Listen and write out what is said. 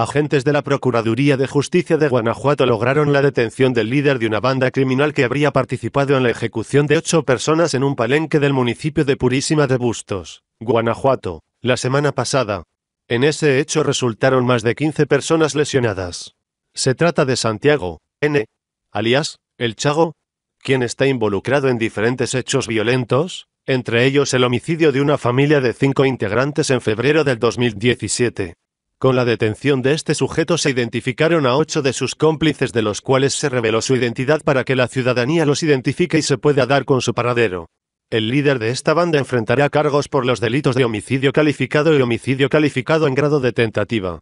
Agentes de la Procuraduría de Justicia de Guanajuato lograron la detención del líder de una banda criminal que habría participado en la ejecución de ocho personas en un palenque del municipio de Purísima de Bustos, Guanajuato, la semana pasada. En ese hecho resultaron más de 15 personas lesionadas. Se trata de Santiago, N., alias, El Chago, quien está involucrado en diferentes hechos violentos, entre ellos el homicidio de una familia de cinco integrantes en febrero del 2017. Con la detención de este sujeto se identificaron a ocho de sus cómplices de los cuales se reveló su identidad para que la ciudadanía los identifique y se pueda dar con su paradero. El líder de esta banda enfrentará cargos por los delitos de homicidio calificado y homicidio calificado en grado de tentativa.